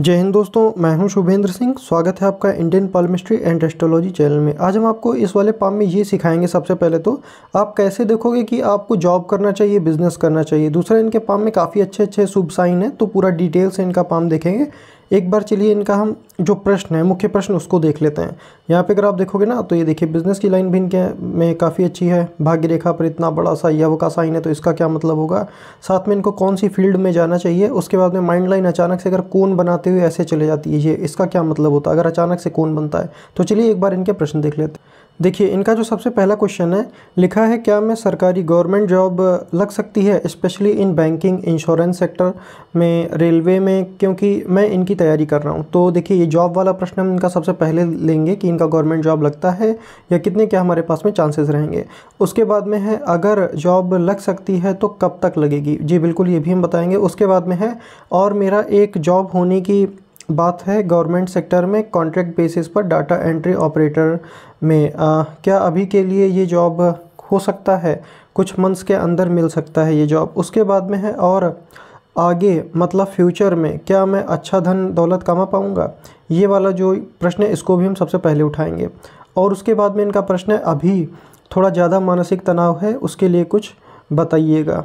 जय हिंद दोस्तों मैं हूं शुभेंद्र सिंह स्वागत है आपका Indian palmistry and astrology channel में आज हम आपको इस वाले पाम में ये सिखाएंगे सबसे पहले तो आप कैसे देखोगे कि आपको जॉब करना चाहिए बिजनेस करना चाहिए दूसरा इनके पाम में काफ़ी अच्छे अच्छे शुभ साइन है तो पूरा डिटेल से इनका पाम देखेंगे एक बार चलिए इनका हम जो प्रश्न है मुख्य प्रश्न उसको देख लेते हैं यहाँ पे अगर आप देखोगे ना तो ये देखिए बिजनेस की लाइन भी इनके में काफ़ी अच्छी है भाग्य रेखा पर इतना बड़ा सा यव का साइन है तो इसका क्या मतलब होगा साथ में इनको कौन सी फील्ड में जाना चाहिए उसके बाद में माइंड लाइन अचानक से अगर कौन बनाते हुए ऐसे चले जाती है ये इसका क्या मतलब होता है अगर अचानक से कौन बनता है तो चलिए एक बार इनके प्रश्न देख लेते हैं देखिए इनका जो सबसे पहला क्वेश्चन है लिखा है क्या मैं सरकारी गवर्नमेंट जॉब लग सकती है specially in banking insurance sector में रेलवे में क्योंकि मैं इनकी तैयारी कर रहा हूँ तो देखिए ये जॉब वाला प्रश्न हम इनका सबसे पहले लेंगे कि इनका गवर्नमेंट जॉब लगता है या कितने क्या हमारे पास में चांसेस रहेंगे उसके बाद में है अगर जॉब लग सकती है तो कब तक लगेगी जी बिल्कुल ये भी हम बताएँगे उसके बाद में है और मेरा एक जॉब होने की बात है गवर्नमेंट सेक्टर में कॉन्ट्रैक्ट बेसिस पर डाटा एंट्री ऑपरेटर में आ, क्या अभी के लिए ये जॉब हो सकता है कुछ मंथ्स के अंदर मिल सकता है ये जॉब उसके बाद में है और आगे मतलब फ्यूचर में क्या मैं अच्छा धन दौलत कमा पाऊँगा ये वाला जो प्रश्न है इसको भी हम सबसे पहले उठाएंगे और उसके बाद में इनका प्रश्न है अभी थोड़ा ज़्यादा मानसिक तनाव है उसके लिए कुछ बताइएगा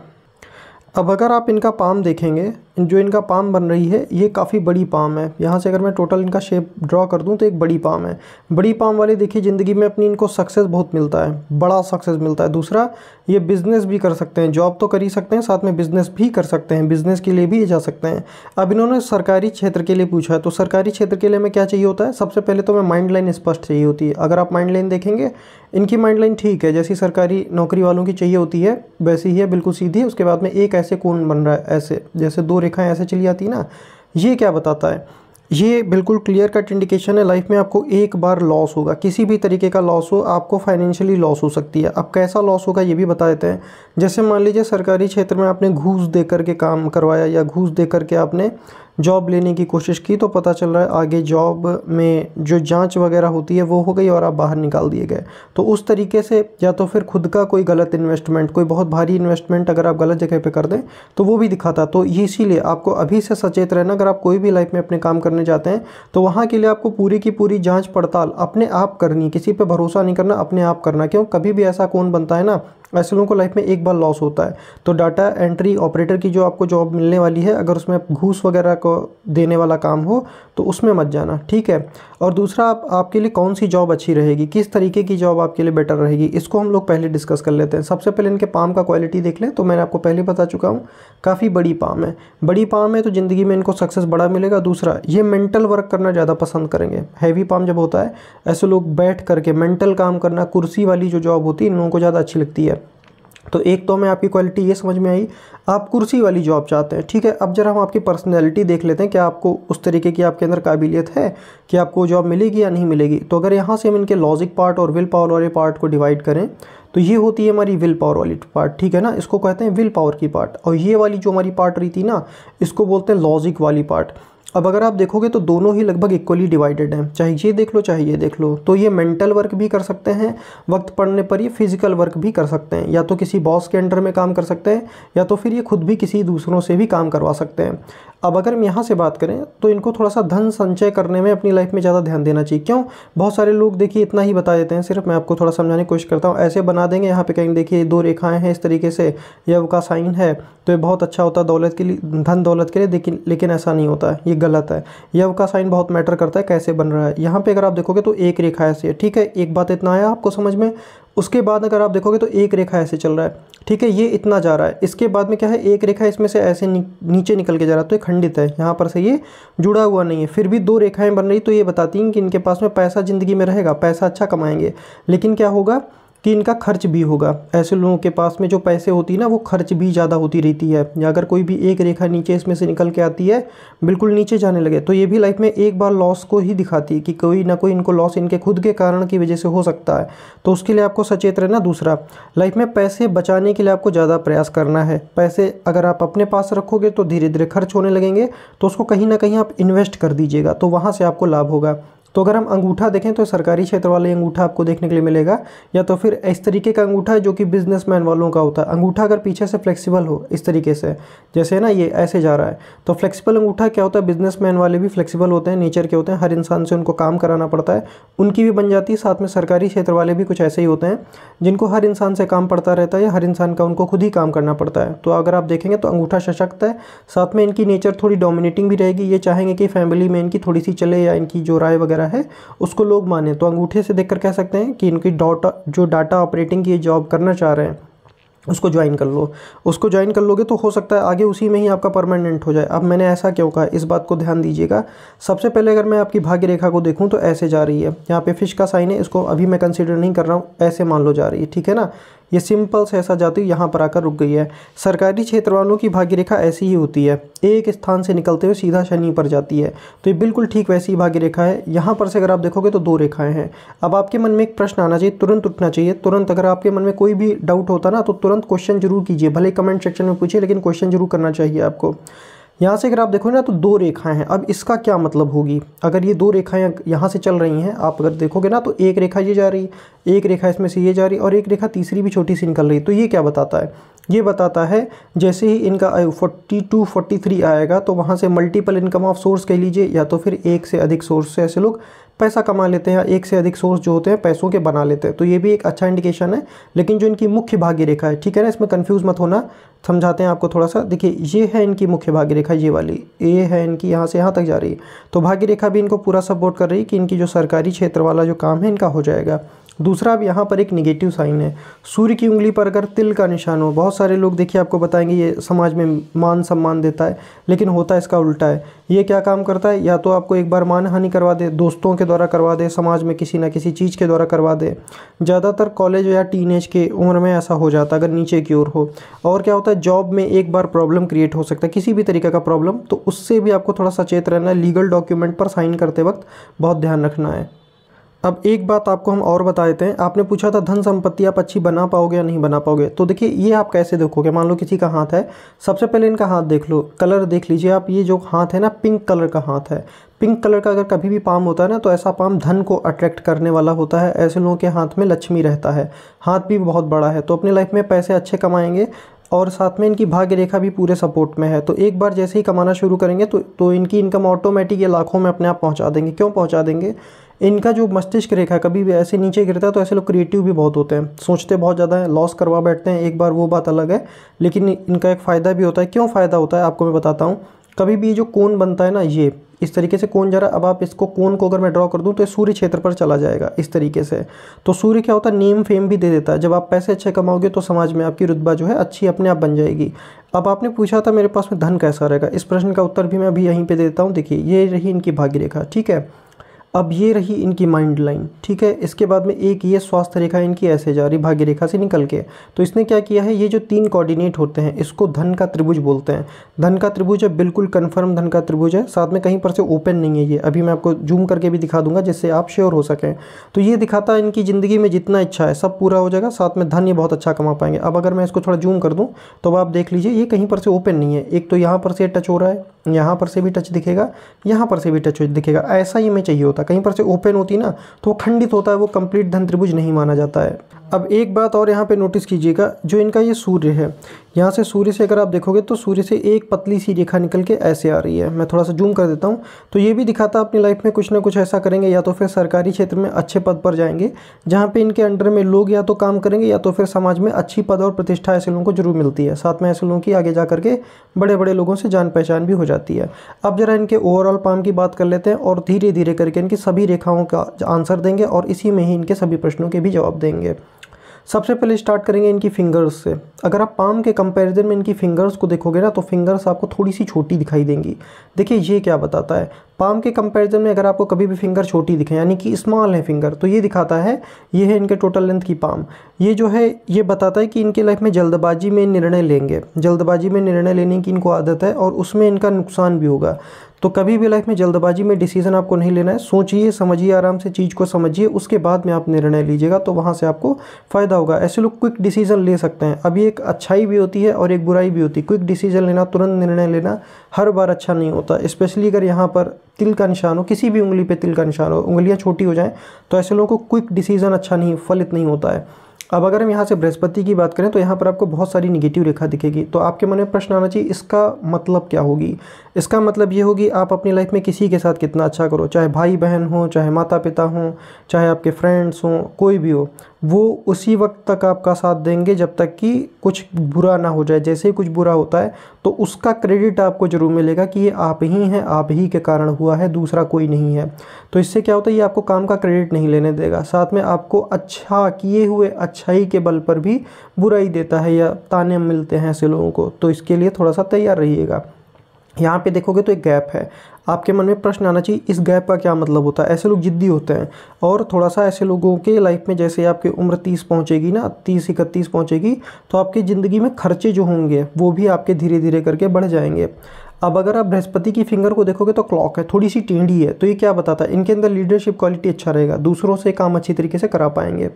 अब अगर आप इनका पाम देखेंगे जो इनका पाम बन रही है ये काफ़ी बड़ी पाम है यहाँ से अगर मैं टोटल इनका शेप ड्रा कर दूँ तो एक बड़ी पाम है बड़ी पाम वाले देखिए ज़िंदगी में अपनी इनको सक्सेस बहुत मिलता है बड़ा सक्सेस मिलता है दूसरा ये बिज़नेस भी कर सकते हैं जॉब तो कर ही सकते हैं साथ में बिज़नेस भी कर सकते हैं बिज़नेस के लिए भी ये जा सकते हैं अब इन्होंने सरकारी क्षेत्र के लिए पूछा है तो सरकारी क्षेत्र के लिए हमें क्या चाहिए होता है सबसे पहले तो हमें माइंड लाइन स्पष्ट चाहिए होती है अगर आप माइंड लाइन देखेंगे इनकी माइंड लाइन ठीक है जैसी सरकारी नौकरी वालों की चाहिए होती है वैसी ही है बिल्कुल सीधी उसके बाद में एक ऐसे कोण बन रहा है ऐसे जैसे दो रेखाएं ऐसे चली आती ना ये क्या बताता है ये बिल्कुल क्लियर कट इंडिकेशन है लाइफ में आपको एक बार लॉस होगा किसी भी तरीके का लॉस हो आपको फाइनेंशियली लॉस हो सकती है अब कैसा लॉस होगा ये भी बता देते हैं जैसे मान लीजिए सरकारी क्षेत्र में आपने घूस दे करके काम करवाया या घूस दे करके आपने जॉब लेने की कोशिश की तो पता चल रहा है आगे जॉब में जो जांच वगैरह होती है वो हो गई और आप बाहर निकाल दिए गए तो उस तरीके से या तो फिर खुद का कोई गलत इन्वेस्टमेंट कोई बहुत भारी इन्वेस्टमेंट अगर आप गलत जगह पे कर दें तो वो भी दिखाता तो इसीलिए आपको अभी से सचेत रहना अगर आप कोई भी लाइफ में अपने काम करने जाते हैं तो वहाँ के लिए आपको पूरी की पूरी जाँच पड़ताल अपने आप करनी किसी पर भरोसा नहीं करना अपने आप करना क्यों कभी भी ऐसा कौन बनता है ना ऐसे लोगों को लाइफ में एक बार लॉस होता है तो डाटा एंट्री ऑपरेटर की जो आपको जॉब मिलने वाली है अगर उसमें घूस वगैरह को देने वाला काम हो तो उसमें मत जाना ठीक है और दूसरा आप आपके लिए कौन सी जॉब अच्छी रहेगी किस तरीके की जॉब आपके लिए बेटर रहेगी इसको हम लोग पहले डिस्कस कर लेते हैं सबसे पहले इनके पाम का क्वालिटी देख लें तो मैंने आपको पहले बता चुका हूँ काफ़ी बड़ी पाम है बड़ी पाम है तो ज़िंदगी में इनको सक्सेस बड़ा मिलेगा दूसरा ये मेंटल वर्क करना ज़्यादा पसंद करेंगे हैवी पाम जब होता है ऐसे लोग बैठ करके मेंटल काम करना कुर्सी वाली जो जॉब होती है इन लोगों को ज़्यादा अच्छी लगती है तो एक तो हमें आपकी क्वालिटी ये समझ में आई आप कुर्सी वाली जॉब चाहते हैं ठीक है अब जरा हम आपकी पर्सनैलिटी देख लेते हैं क्या आपको उस तरीके की आपके अंदर काबिलियत है कि आपको जॉब मिलेगी या नहीं मिलेगी तो अगर यहाँ से हम इनके लॉजिक पार्ट और विल पावर वाले पार्ट को डिवाइड करें तो ये होती है हमारी विल पावर वाली पार्ट ठीक है ना इसको कहते हैं विल पावर की पार्ट और ये वाली जो हमारी पार्ट रही थी ना इसको बोलते हैं लॉजिक वाली पार्ट अब अगर आप देखोगे तो दोनों ही लगभग इक्वली डिवाइडेड हैं चाहे ये देख लो चाहे ये देख लो तो ये मेंटल वर्क भी कर सकते हैं वक्त पड़ने पर ये फिजिकल वर्क भी कर सकते हैं या तो किसी बॉस के अंडर में काम कर सकते हैं या तो फिर ये खुद भी किसी दूसरों से भी काम करवा सकते हैं अब अगर हम यहाँ से बात करें तो इनको थोड़ा सा धन संचय करने में अपनी लाइफ में ज़्यादा ध्यान देना चाहिए क्यों बहुत सारे लोग देखिए इतना ही बता देते हैं सिर्फ मैं आपको थोड़ा समझाने की कोशिश करता हूँ ऐसे बना देंगे यहाँ पे कहीं देखिए दो रेखाएं हैं इस तरीके से यह का साइन है तो ये बहुत अच्छा होता है दौलत के लिए धन दौलत के लिए लेकिन लेकिन ऐसा नहीं होता ये गलत है यव का साइन बहुत मैटर करता है कैसे बन रहा है यहाँ पे अगर आप देखोगे तो एक रेखा ऐसे है ठीक है एक बात इतना आया आपको समझ में उसके बाद अगर आप देखोगे तो एक रेखा ऐसे चल रहा है ठीक है ये इतना जा रहा है इसके बाद में क्या है एक रेखा इसमें से ऐसे नीचे निकल के जा रहा है तो ये खंडित है यहाँ पर से ये जुड़ा हुआ नहीं है फिर भी दो रेखाएँ बन रही तो ये बताती हैं कि इनके पास में पैसा ज़िंदगी में रहेगा पैसा अच्छा कमाएंगे लेकिन क्या होगा कि इनका खर्च भी होगा ऐसे लोगों के पास में जो पैसे होती है ना वो खर्च भी ज़्यादा होती रहती है या अगर कोई भी एक रेखा नीचे इसमें से निकल के आती है बिल्कुल नीचे जाने लगे तो ये भी लाइफ में एक बार लॉस को ही दिखाती है कि कोई ना कोई इनको लॉस इनके खुद के कारण की वजह से हो सकता है तो उसके लिए आपको सचेत रहना दूसरा लाइफ में पैसे बचाने के लिए आपको ज़्यादा प्रयास करना है पैसे अगर आप अपने पास रखोगे तो धीरे धीरे खर्च होने लगेंगे तो उसको कहीं ना कहीं आप इन्वेस्ट कर दीजिएगा तो वहाँ से आपको लाभ होगा तो अगर हम अंगूठा देखें तो सरकारी क्षेत्र वाले अंगूठा आपको देखने के लिए मिलेगा या तो फिर इस तरीके का अंगूठा है जो कि बिजनेसमैन वालों का होता है अंगूठा अगर पीछे से फ्लेक्सिबल हो इस तरीके से जैसे ना ये ऐसे जा रहा है तो फ्लेक्सिबल अंगूठा क्या होता है बिजनेसमैन वाले भी फ्लेक्सिबल होते हैं नेचर के होते हैं हर इंसान से उनको काम कराना पड़ता है उनकी भी बन जाती है साथ में सरकारी क्षेत्र वाले भी कुछ ऐसे ही होते हैं जिनको हर इंसान से काम पड़ता रहता है या हर इंसान का उनको खुद ही काम करना पड़ता है तो अगर आप देखेंगे तो अंगूठा सशक्त है साथ में इनकी नेचर थोड़ी डोमिनेटिंग भी रहेगी ये चाहेंगे कि फैमिली में इनकी थोड़ी सी चले या इनकी जो राय वगैरह वगैरह है उसको लोग माने तो अंगूठे से देखकर कह सकते हैं कि इनकी डाटा जो डाटा ऑपरेटिंग की जॉब करना चाह रहे हैं उसको ज्वाइन कर लो उसको ज्वाइन कर लोगे तो हो सकता है आगे उसी में ही आपका परमानेंट हो जाए अब मैंने ऐसा क्यों कहा इस बात को ध्यान दीजिएगा सबसे पहले अगर मैं आपकी भाग्य रेखा को देखूं तो ऐसे जा रही है यहाँ पे फिश का साइन है इसको अभी मैं कंसीडर नहीं कर रहा हूँ ऐसे मान लो जा रही है ठीक है ना ये सिंपल से ऐसा जाती यहाँ पर आकर रुक गई है सरकारी क्षेत्र वालों की भाग्य रेखा ऐसी ही होती है एक स्थान से निकलते हुए सीधा शनि पर जाती है तो ये बिल्कुल ठीक वैसी ही रेखा है यहाँ पर से अगर आप देखोगे तो दो रेखाएं हैं अब आपके मन में एक प्रश्न आना चाहिए तुरंत उठना चाहिए तुरंत अगर आपके मन में कोई भी डाउट होता ना तो तुरंत क्वेश्चन जरूर कीजिए भले कमेंट सेक्शन में पूछिए लेकिन क्वेश्चन जरूर करना चाहिए आपको यहाँ से अगर आप देखोगे ना तो दो रेखाएं हैं अब इसका क्या मतलब होगी अगर ये दो रेखाएं यहाँ से चल रही हैं आप अगर देखोगे ना तो एक रेखा ये जा रही है एक रेखा इसमें से ये जा रही और एक रेखा तीसरी भी छोटी सी निकल रही तो ये क्या बताता है ये बताता है जैसे ही इनका फोर्टी टू फोर्टी थ्री आएगा तो वहाँ से मल्टीपल इनकम ऑफ सोर्स कह लीजिए या तो फिर एक से अधिक सोर्स से ऐसे लोग पैसा कमा लेते हैं एक से अधिक सोर्स जो होते हैं पैसों के बना लेते हैं तो ये भी एक अच्छा इंडिकेशन है लेकिन जो इनकी मुख्य भाग्य रेखा है ठीक है ना इसमें कन्फ्यूज़ मत होना समझाते हैं आपको थोड़ा सा देखिए ये है इनकी मुख्य भाग्य रेखा ये वाली ये है इनकी यहाँ से यहाँ तक जा रही है तो भाग्य रेखा भी इनको पूरा सपोर्ट कर रही है कि इनकी जो सरकारी क्षेत्र वाला जो काम है इनका हो जाएगा दूसरा अब यहाँ पर एक निगेटिव साइन है सूर्य की उंगली पर अगर तिल का निशान हो बहुत सारे लोग देखिए आपको बताएंगे ये समाज में मान सम्मान देता है लेकिन होता इसका उल्टा है ये क्या काम करता है या तो आपको एक बार मान हानि करवा दे दोस्तों के द्वारा करवा दे समाज में किसी ना किसी चीज़ के द्वारा करवा दे ज़्यादातर कॉलेज या टीन के उम्र में ऐसा हो जाता अगर नीचे की ओर हो और क्या होता है जॉब में एक बार प्रॉब्लम क्रिएट हो सकता है किसी भी तरीके का प्रॉब्लम तो उससे भी आपको थोड़ा सचेत रहना है लीगल डॉक्यूमेंट पर साइन करते वक्त बहुत ध्यान रखना है अब एक बात आपको हम और बता देते हैं आपने पूछा था धन संपत्ति आप अच्छी बना पाओगे या नहीं बना पाओगे तो देखिए ये आप कैसे देखोगे मान लो किसी का हाथ है सबसे पहले इनका हाथ देख लो कलर देख लीजिए आप ये जो हाथ है ना पिंक कलर का हाथ है पिंक कलर का अगर कभी भी पाम होता है ना तो ऐसा पाम धन को अट्रैक्ट करने वाला होता है ऐसे लोगों के हाथ में लक्ष्मी रहता है हाथ भी बहुत बड़ा है तो अपनी लाइफ में पैसे अच्छे कमाएंगे और साथ में इनकी भाग्य रेखा भी पूरे सपोर्ट में है तो एक बार जैसे ही कमाना शुरू करेंगे तो तो इनकी इनकम ऑटोमेटिक ये लाखों में अपने आप पहुंचा देंगे क्यों पहुंचा देंगे इनका जो मस्तिष्क रेखा कभी भी ऐसे नीचे गिरता है तो ऐसे लोग क्रिएटिव भी बहुत होते हैं सोचते बहुत ज़्यादा है लॉस करवा बैठते हैं एक बार वो बात अलग है लेकिन इनका एक फ़ायदा भी होता है क्यों फ़ायदा होता है आपको मैं बताता हूँ कभी भी जो कोन बनता है ना ये इस तरीके से कोन है अब आप इसको कोन को अगर मैं ड्रॉ कर दूं तो सूर्य क्षेत्र पर चला जाएगा इस तरीके से तो सूर्य क्या होता है नेम फेम भी दे देता है जब आप पैसे अच्छे कमाओगे तो समाज में आपकी रुतबा जो है अच्छी अपने आप बन जाएगी अब आपने पूछा था मेरे पास में धन कैसा रहेगा इस प्रश्न का उत्तर भी मैं अभी यहीं पर देता हूँ देखिए ये रही इनकी भाग्य रेखा ठीक है अब ये रही इनकी माइंड लाइन ठीक है इसके बाद में एक ये स्वास्थ्य रेखा इनकी ऐसे जा रही भाग्य रेखा से निकल के तो इसने क्या किया है ये जो तीन कोऑर्डिनेट होते हैं इसको धन का त्रिभुज बोलते हैं धन का त्रिभुज है बिल्कुल कन्फर्म धन का त्रिभुज है साथ में कहीं पर से ओपन नहीं है ये अभी मैं आपको जूम करके भी दिखा दूंगा जिससे आप श्योर हो सकें तो ये दिखाता है इनकी ज़िंदगी में जितना इच्छा है सब पूरा हो जाएगा साथ में धन ये बहुत अच्छा कमा पाएंगे अब अगर मैं इसको थोड़ा जूम कर दूँ तो आप देख लीजिए ये कहीं पर से ओपन नहीं है एक तो यहाँ पर से टच हो रहा है यहाँ पर से भी टच दिखेगा यहाँ पर से भी टच दिखेगा ऐसा ही हमें चाहिए होता जाता कहीं पर से ओपन होती ना तो वो खंडित होता है वो कंप्लीट धन त्रिभुज नहीं माना जाता है अब एक बात और यहाँ पे नोटिस कीजिएगा जो इनका ये सूर्य है यहाँ से सूर्य से अगर आप देखोगे तो सूर्य से एक पतली सी रेखा निकल के ऐसे आ रही है मैं थोड़ा सा जूम कर देता हूँ तो ये भी दिखाता अपनी लाइफ में कुछ ना कुछ ऐसा करेंगे या तो फिर सरकारी क्षेत्र में अच्छे पद पर जाएंगे जहाँ पे इनके अंडर में लोग या तो काम करेंगे या तो फिर समाज में अच्छी पद और प्रतिष्ठा ऐसे लोगों को जरूर मिलती है साथ में ऐसे लोगों की आगे जा करके बड़े बड़े लोगों से जान पहचान भी हो जाती है अब ज़रा इनके ओवरऑल पाम की बात कर लेते हैं और धीरे धीरे करके इनकी सभी रेखाओं का आंसर देंगे और इसी में ही इनके सभी प्रश्नों के भी जवाब देंगे सबसे पहले स्टार्ट करेंगे इनकी फिंगर्स से अगर आप पाम के कंपैरिजन में इनकी फिंगर्स को देखोगे ना तो फिंगर्स आपको थोड़ी सी छोटी दिखाई देंगी देखिए ये क्या बताता है पाम के कंपैरिजन में अगर आपको कभी भी फिंगर छोटी दिखे यानी कि स्मॉल है फिंगर तो ये दिखाता है ये है इनके टोटल लेंथ की पाम ये जो है ये बताता है कि इनके लाइफ में जल्दबाजी में निर्णय लेंगे जल्दबाजी में निर्णय लेने की इनको आदत है और उसमें इनका नुकसान भी होगा तो कभी भी लाइफ में जल्दबाजी में डिसीजन आपको नहीं लेना है सोचिए समझिए आराम से चीज़ को समझिए उसके बाद में आप निर्णय लीजिएगा तो वहाँ से आपको फ़ायदा होगा ऐसे लोग क्विक डिसीजन ले सकते हैं अभी एक अच्छाई भी होती है और एक बुराई भी होती है क्विक डिसीजन लेना तुरंत निर्णय लेना हर बार अच्छा नहीं होता स्पेशली अगर यहाँ पर तिल का निशान हो किसी भी उंगली पर तिल का निशान हो उंगलियाँ छोटी हो जाएँ तो ऐसे लोगों को क्विक डिसीजन अच्छा नहीं फलित नहीं होता है अब अगर हम यहाँ से बृहस्पति की बात करें तो यहाँ पर आपको बहुत सारी निगेटिव रेखा दिखेगी तो आपके मन में प्रश्न आना चाहिए इसका मतलब क्या होगी इसका मतलब ये होगी आप अपनी लाइफ में किसी के साथ कितना अच्छा करो चाहे भाई बहन हो चाहे माता पिता हों चाहे आपके फ्रेंड्स हों कोई भी हो वो उसी वक्त तक आपका साथ देंगे जब तक कि कुछ बुरा ना हो जाए जैसे ही कुछ बुरा होता है तो उसका क्रेडिट आपको ज़रूर मिलेगा कि ये आप ही हैं आप ही के कारण हुआ है दूसरा कोई नहीं है तो इससे क्या होता है ये आपको काम का क्रेडिट नहीं लेने देगा साथ में आपको अच्छा किए हुए अच्छाई के बल पर भी बुराई देता है या ताने मिलते हैं ऐसे लोगों को तो इसके लिए थोड़ा सा तैयार रहिएगा यहाँ पे देखोगे तो एक गैप है आपके मन में प्रश्न आना चाहिए इस गैप का क्या मतलब होता है ऐसे लोग जिद्दी होते हैं और थोड़ा सा ऐसे लोगों के लाइफ में जैसे आपकी उम्र तीस पहुँचेगी ना तीस इकतीस पहुँचेगी तो आपकी ज़िंदगी में खर्चे जो होंगे वो भी आपके धीरे धीरे करके बढ़ जाएंगे अब अगर आप बृहस्पति की फिंगर को देखोगे तो क्लॉक है थोड़ी सी टेंडी है तो ये क्या बताता है इनके अंदर लीडरशिप क्वालिटी अच्छा रहेगा दूसरों से काम अच्छी तरीके से करा पाएंगे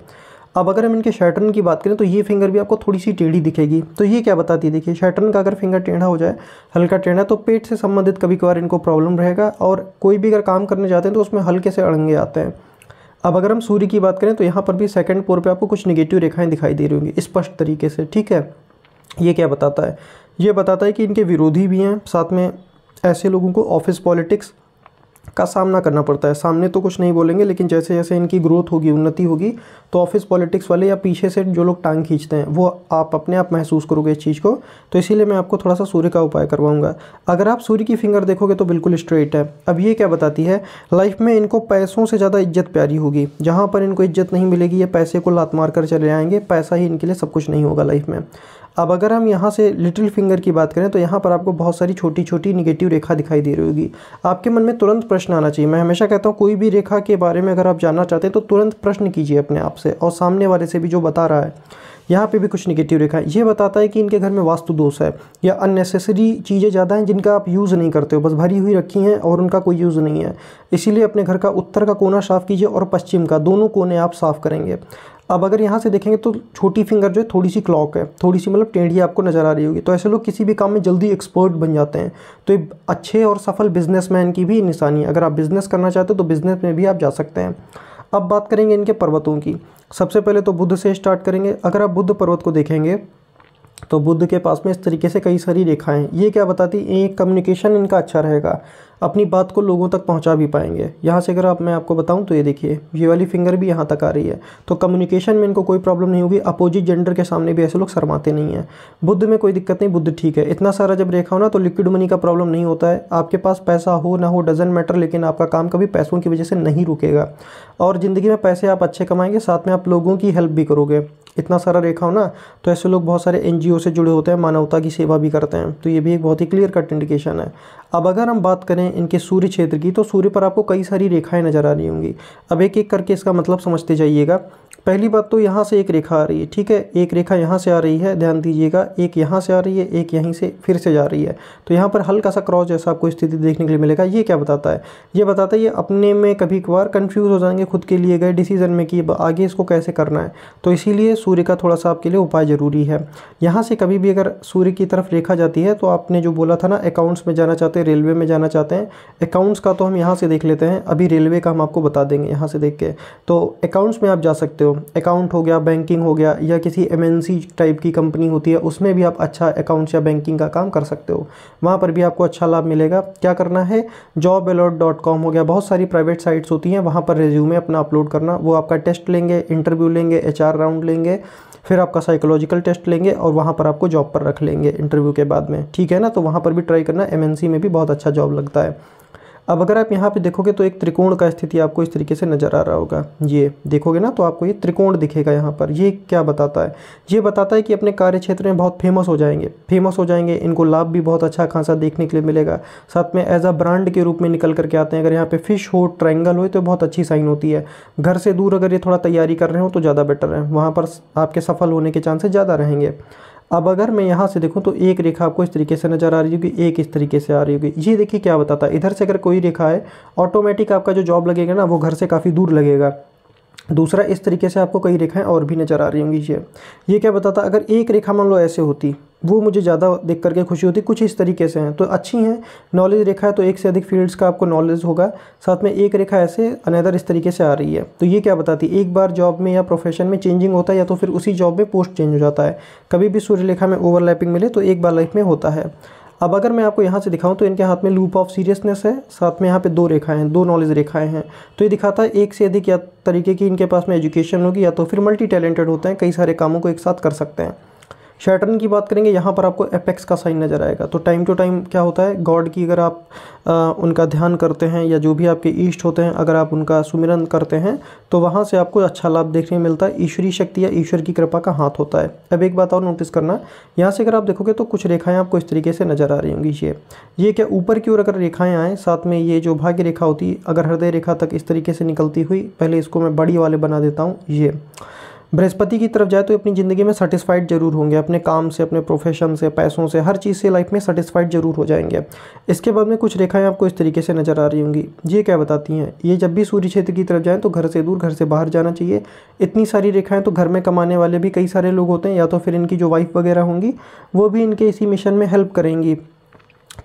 अब अगर हम इनके शैटर्न की बात करें तो ये फिंगर भी आपको थोड़ी सी टेढ़ी दिखेगी तो ये क्या बताती है देखिए शैटर्न का अगर फिंगर टेढ़ा हो जाए हल्का टेढ़ा तो पेट से संबंधित कभी कभार इनको प्रॉब्लम रहेगा और कोई भी अगर काम करने जाते हैं तो उसमें हल्के से अड़ंगे आते हैं अब अगर हम सूर्य की बात करें तो यहाँ पर भी सेकंड पोर पर आपको कुछ निगेटिव रेखाएँ दिखाई दे रही होंगी स्पष्ट तरीके से ठीक है ये क्या बताता है ये बताता है कि इनके विरोधी भी हैं साथ में ऐसे लोगों को ऑफिस पॉलिटिक्स का सामना करना पड़ता है सामने तो कुछ नहीं बोलेंगे लेकिन जैसे जैसे इनकी ग्रोथ होगी उन्नति होगी तो ऑफिस पॉलिटिक्स वाले या पीछे से जो लोग टांग खींचते हैं वो आप अपने आप महसूस करोगे इस चीज़ को तो इसीलिए मैं आपको थोड़ा सा सूर्य का उपाय करवाऊंगा अगर आप सूर्य की फिंगर देखोगे तो बिल्कुल स्ट्रेट है अब ये क्या बताती है लाइफ में इनको पैसों से ज़्यादा इज्जत प्यारी होगी जहाँ पर इनको इज्जत नहीं मिलेगी ये पैसे को लात मार कर चले आएंगे पैसा ही इनके लिए सब कुछ नहीं होगा लाइफ में अब अगर हम यहाँ से लिटिल फिंगर की बात करें तो यहाँ पर आपको बहुत सारी छोटी छोटी निगेटिव रेखा दिखाई दे रही होगी आपके मन में तुरंत प्रश्न आना चाहिए मैं हमेशा कहता हूँ कोई भी रेखा के बारे में अगर आप जानना चाहते हैं तो तुरंत प्रश्न कीजिए अपने आप से और सामने वाले से भी जो बता रहा है यहाँ पे भी कुछ निगेटिव रेखा है ये बताता है कि इनके घर में वास्तु दोष है या अननेसेसरी चीज़ें ज़्यादा हैं जिनका आप यूज़ नहीं करते हो बस भरी हुई रखी हैं और उनका कोई यूज़ नहीं है इसीलिए अपने घर का उत्तर का कोना साफ़ कीजिए और पश्चिम का दोनों कोने आप साफ़ करेंगे अब अगर यहाँ से देखेंगे तो छोटी फिंगर जो है थोड़ी सी क्लॉक है थोड़ी सी मतलब टेढ़ी आपको नज़र आ रही होगी तो ऐसे लोग किसी भी काम में जल्दी एक्सपर्ट बन जाते हैं तो ये अच्छे और सफल बिजनेसमैन की भी निशानी है अगर आप बिज़नेस करना चाहते हो तो बिज़नेस में भी आप जा सकते हैं अब बात करेंगे इनके पर्वतों की सबसे पहले तो बुद्ध से स्टार्ट करेंगे अगर आप बुद्ध पर्वत को देखेंगे तो बुद्ध के पास में इस तरीके से कई सारी रेखाएं ये क्या बताती एक कम्युनिकेशन इनका अच्छा रहेगा अपनी बात को लोगों तक पहुंचा भी पाएंगे यहाँ से अगर आप मैं आपको बताऊँ तो ये देखिए ये वाली फिंगर भी यहाँ तक आ रही है तो कम्युनिकेशन में इनको कोई प्रॉब्लम नहीं होगी अपोजिट जेंडर के सामने भी ऐसे लोग शर्माते नहीं हैं बुद्ध में कोई दिक्कत नहीं बुद्ध ठीक है इतना सारा जब रेखा हो ना तो लिक्विड मनी का प्रॉब्लम नहीं होता है आपके पास पैसा हो ना हो डजेंट मैटर लेकिन आपका काम कभी पैसों की वजह से नहीं रुकेगा और ज़िंदगी में पैसे आप अच्छे कमाएंगे साथ में आप लोगों की हेल्प भी करोगे इतना सारा रेखा हो ना तो ऐसे लोग बहुत सारे एन से जुड़े होते हैं मानवता की सेवा भी करते हैं तो ये भी एक बहुत ही क्लियर कट इंडिकेशन है अब अगर हम बात करें इनके सूर्य क्षेत्र की तो सूर्य पर आपको कई सारी रेखाएं नज़र आ रही होंगी अब एक एक करके इसका मतलब समझते जाइएगा पहली बात तो यहाँ से एक रेखा आ रही है ठीक है एक रेखा यहाँ से आ रही है ध्यान दीजिएगा एक यहाँ से आ रही है एक यहीं से फिर से जा रही है तो यहाँ पर हल्का सा क्रॉस जैसा आपको स्थिति देखने के लिए मिलेगा ये क्या बताता है ये बताता है ये अपने में कभी कभार कन्फ्यूज़ हो जाएंगे खुद के लिए गए डिसीजन में कि आगे इसको कैसे करना है तो इसीलिए सूर्य का थोड़ा सा आपके लिए उपाय ज़रूरी है यहाँ से कभी भी अगर सूर्य की तरफ रेखा जाती है तो आपने जो बोला था ना अकाउंट्स में जाना चाहते चाहते हैं रेलवे में जाना चाहते हैं अकाउंट्स का तो हम यहाँ से देख लेते हैं अभी रेलवे का हम आपको बता देंगे यहाँ से देख के तो अकाउंट्स में आप जा सकते हो अकाउंट हो गया बैंकिंग हो गया या किसी एम टाइप की कंपनी होती है उसमें भी आप अच्छा अकाउंट्स या बैंकिंग का काम कर सकते हो वहाँ पर भी आपको अच्छा लाभ मिलेगा क्या करना है जॉब अलॉट डॉट कॉम हो गया बहुत सारी प्राइवेट साइट्स होती हैं वहाँ पर रेज्यूमे अपना अपलोड करना वो आपका टेस्ट लेंगे इंटरव्यू लेंगे एच राउंड लेंगे फिर आपका साइकोलॉजिकल टेस्ट लेंगे और वहाँ पर आपको जॉब पर रख लेंगे इंटरव्यू के बाद में ठीक है ना तो वहाँ पर भी ट्राई करना एम में भी बहुत अच्छा जॉब लगता है अब अगर आप यहाँ पे देखोगे तो एक त्रिकोण का स्थिति आपको इस तरीके से नज़र आ रहा होगा ये देखोगे ना तो आपको ये त्रिकोण दिखेगा यहाँ पर ये क्या बताता है ये बताता है कि अपने कार्य क्षेत्र में बहुत फेमस हो जाएंगे फेमस हो जाएंगे इनको लाभ भी बहुत अच्छा खासा देखने के लिए मिलेगा साथ में एज अ ब्रांड के रूप में निकल करके आते हैं अगर यहाँ पर फिश हो ट्राइंगल हो तो बहुत अच्छी साइन होती है घर से दूर अगर ये थोड़ा तैयारी कर रहे हो तो ज़्यादा बेटर है वहाँ पर आपके सफल होने के चांसेस ज़्यादा रहेंगे अब अगर मैं यहाँ से देखूँ तो एक रेखा आपको इस तरीके से नज़र आ रही होगी एक इस तरीके से आ रही होगी ये देखिए क्या बताता है इधर से अगर कोई रेखा है ऑटोमेटिक आपका जो जॉब लगेगा ना वो घर से काफ़ी दूर लगेगा दूसरा इस तरीके से आपको कई रेखाएं और भी नज़र आ रही होंगी ये ये क्या बताता अगर एक रेखा मान लो ऐसे होती वो मुझे ज़्यादा देख करके खुशी होती कुछ इस तरीके से हैं तो अच्छी हैं नॉलेज रेखा है तो एक से अधिक फील्ड्स का आपको नॉलेज होगा साथ में एक रेखा ऐसे अनदर इस तरीके से आ रही है तो ये क्या बताती है एक बार जॉब में या प्रोफेशन में चेंजिंग होता है या तो फिर उसी जॉब में पोस्ट चेंज हो जाता है कभी भी सूर्य रेखा में ओवरलैपिंग मिले तो एक बार लाइफ में होता है अब अगर मैं आपको यहाँ से दिखाऊँ तो इनके हाथ में लूप ऑफ सीरियसनेस है साथ में यहाँ पे दो रेखाएं हैं दो नॉलेज रेखाएं हैं तो ये दिखाता है एक से अधिक या तरीके की इनके पास में एजुकेशन होगी या तो फिर मल्टी टैलेंटेड होते हैं कई सारे कामों को एक साथ कर सकते हैं शैटर्न की बात करेंगे यहाँ पर आपको एपेक्स का साइन नज़र आएगा तो टाइम टू टाइम क्या होता है गॉड की अगर आप आ, उनका ध्यान करते हैं या जो भी आपके ईष्ट होते हैं अगर आप उनका सुमिरन करते हैं तो वहाँ से आपको अच्छा लाभ देखने मिलता है ईश्वरीय शक्ति या ईश्वर की कृपा का हाथ होता है अब एक बात और नोटिस करना यहाँ से अगर आप देखोगे तो कुछ रेखाएँ आपको इस तरीके से नज़र आ रही होंगी ये ये क्या ऊपर की ओर अगर रेखाएँ आएँ साथ में ये जो भाग्य रेखा होती है अगर हृदय रेखा तक इस तरीके से निकलती हुई पहले इसको मैं बड़ी वाले बना देता हूँ ये बृहस्पति की तरफ जाए तो अपनी ज़िंदगी में सेटिस्फाइड जरूर होंगे अपने काम से अपने प्रोफेशन से पैसों से हर चीज़ से लाइफ में सेटिस्फाइड जरूर हो जाएंगे इसके बाद में कुछ रेखाएं आपको इस तरीके से नज़र आ रही होंगी ये क्या बताती हैं ये जब भी सूर्य क्षेत्र की तरफ जाएँ तो घर से दूर घर से बाहर जाना चाहिए इतनी सारी रेखाएँ तो घर में कमाने वाले भी कई सारे लोग होते हैं या तो फिर इनकी जो वाइफ वगैरह होंगी वो भी इनके इसी मिशन में हेल्प करेंगी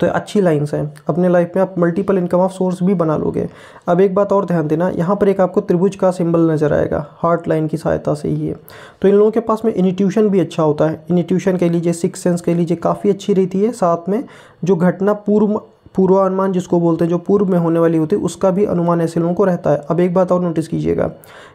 तो अच्छी लाइन्स हैं अपने लाइफ में आप मल्टीपल इनकम ऑफ सोर्स भी बना लोगे अब एक बात और ध्यान देना यहाँ पर एक आपको त्रिभुज का सिंबल नज़र आएगा हार्ट लाइन की सहायता से ही है तो इन लोगों के पास में इनिट्यूशन भी अच्छा होता है इनिट्यूशन कह लीजिए सिक्स सेंस कह लीजिए काफ़ी अच्छी रहती है साथ में जो घटना पूर्व पूर्वानुमान जिसको बोलते हैं जो पूर्व में होने वाली होती है उसका भी अनुमान ऐसे लोगों को रहता है अब एक बात और नोटिस कीजिएगा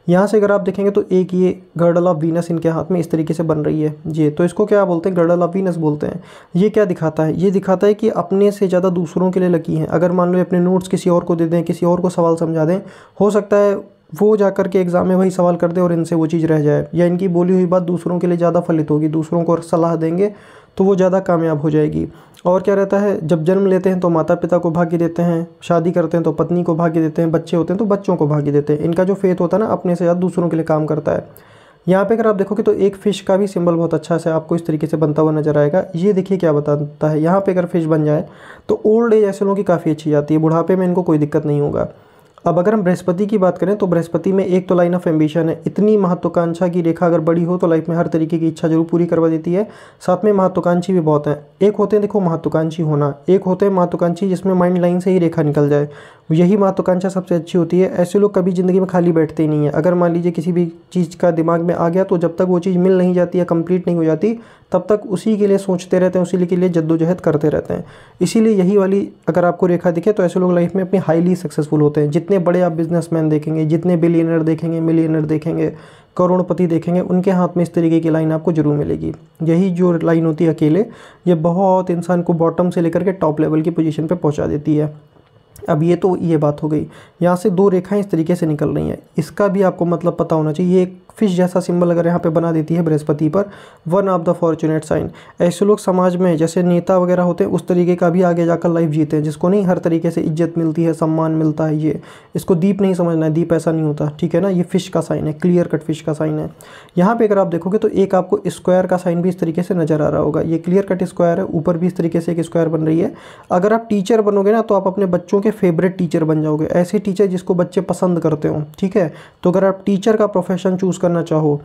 यहाँ से अगर आप देखेंगे तो एक ये गर्डल ऑफ वीनस इनके हाथ में इस तरीके से बन रही है ये तो इसको क्या बोलते हैं गर्डल ऑफ वीनस बोलते हैं ये क्या दिखाता है ये दिखाता है कि अपने से ज़्यादा दूसरों के लिए लकी हैं अगर मान लो अपने नोट्स किसी और को दे दें किसी और को सवाल समझा दें हो सकता है वो जा कर के एग्ज़ाम में वही सवाल कर दे और इनसे वो चीज़ रह जाए या इनकी बोली हुई बात दूसरों के लिए ज़्यादा फलित होगी दूसरों को सलाह देंगे तो वो ज़्यादा कामयाब हो जाएगी और क्या रहता है जब जन्म लेते हैं तो माता पिता को भाग्य देते हैं शादी करते हैं तो पत्नी को भाग्य देते हैं बच्चे होते हैं तो बच्चों को भाग्य देते हैं इनका जो फेथ होता है ना अपने से ज़्यादा दूसरों के लिए काम करता है यहाँ पे अगर आप देखोगे तो एक फ़िश का भी सिंबल बहुत अच्छा से आपको इस तरीके से बनता हुआ नजर आएगा ये देखिए क्या बताता है यहाँ पे अगर फिश बन जाए तो ओल्ड एज ऐसे लोगों की काफ़ी अच्छी जाती है बुढ़ापे में इनको कोई दिक्कत नहीं होगा अब अगर हम बृहस्पति की बात करें तो बृहस्पति में एक तो लाइन ऑफ एम्बिशन है इतनी महत्वाकांक्षा की रेखा अगर बड़ी हो तो लाइफ में हर तरीके की इच्छा जरूर पूरी करवा देती है साथ में महत्वाकांक्षी भी बहुत है एक होते हैं देखो महत्वाकांक्षी होना एक होते हैं महत्वाकांक्षी जिसमें माइंड लाइन से ही रेखा निकल जाए यही महत्वाकांक्षा सबसे अच्छी होती है ऐसे लोग कभी ज़िंदगी में खाली बैठते ही नहीं है अगर मान लीजिए किसी भी चीज़ का दिमाग में आ गया तो जब तक वो चीज़ मिल नहीं जाती या कंप्लीट नहीं हो जाती तब तक उसी के लिए सोचते रहते हैं उसी के लिए जद्दोजहद करते रहते हैं इसीलिए यही वाली अगर आपको रेखा दिखे तो ऐसे लोग लाइफ में अपनी हाईली सक्सेसफुल होते हैं जितने बड़े आप बिजनेसमैन देखेंगे जितने बिलियनर देखेंगे मिलियनर देखेंगे करोड़पति देखेंगे उनके हाथ में इस तरीके की लाइन आपको जरूर मिलेगी यही जो लाइन होती है अकेले ये बहुत इंसान को बॉटम से लेकर के टॉप लेवल की पोजीशन पे पहुंचा देती है अब ये तो ये बात हो गई यहाँ से दो रेखाएं इस तरीके से निकल रही हैं इसका भी आपको मतलब पता होना चाहिए एक फिश जैसा सिंबल अगर यहाँ पे बना देती है बृहस्पति पर one of the fortunate sign ऐसे लोग समाज में जैसे नेता वगैरह होते हैं उस तरीके का भी आगे जाकर लाइफ जीते हैं जिसको नहीं हर तरीके से इज्जत मिलती है सम्मान मिलता है ये इसको दीप नहीं समझना है दीप ऐसा नहीं होता ठीक है ना ये फिश का साइन है क्लियर कट फिश का साइन है यहाँ पर अगर आप देखोगे तो एक आपको स्क्वायर का साइन भी इस तरीके से नजर आ रहा होगा ये क्लियर कट स्क्वायर है ऊपर भी इस तरीके से एक स्क्वायर बन रही है अगर आप टीचर बनोगे ना तो आप अपने बच्चों के फेवरेट टीचर बन जाओगे ऐसे टीचर जिसको बच्चे पसंद करते हो ठीक है तो अगर आप टीचर का प्रोफेशन चूज़ कर करना चाहो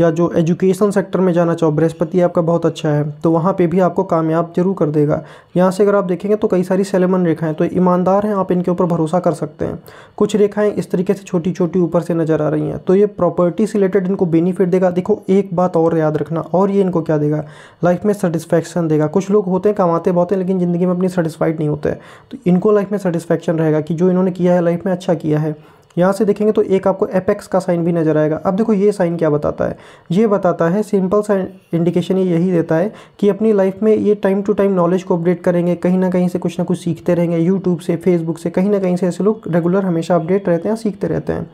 या जो एजुकेशन सेक्टर में जाना चाहो बृहस्पति आपका बहुत अच्छा है तो वहाँ पे भी आपको कामयाब जरूर कर देगा यहाँ से अगर आप देखेंगे तो कई सारी सेलेमन रेखाएं तो ईमानदार हैं आप इनके ऊपर भरोसा कर सकते हैं कुछ रेखाएं इस तरीके से छोटी छोटी ऊपर से नज़र आ रही हैं तो ये प्रॉपर्टी से रिलेटेड इनको बेनिफिट देगा देखो एक बात और याद रखना और ये इनको क्या देगा लाइफ में सेटिस्फैक्शन देगा कुछ लोग होते हैं कमाते बहुत हैं लेकिन ज़िंदगी में अपनी सेटिस्फाइड नहीं होते तो इनको लाइफ में सेटिस्फैक्शन रहेगा कि जो इन्होंने किया है लाइफ में अच्छा किया है यहाँ से देखेंगे तो एक आपको एपेक्स का साइन भी नज़र आएगा अब देखो ये साइन क्या बताता है ये बताता है सिंपल सा इंडिकेशन ये यही देता है कि अपनी लाइफ में ये टाइम टू टाइम नॉलेज को अपडेट करेंगे कहीं ना कहीं से कुछ ना कुछ सीखते रहेंगे यूट्यूब से फेसबुक से कहीं ना कहीं से ऐसे लोग रेगुलर हमेशा अपडेट रहते हैं सीखते रहते हैं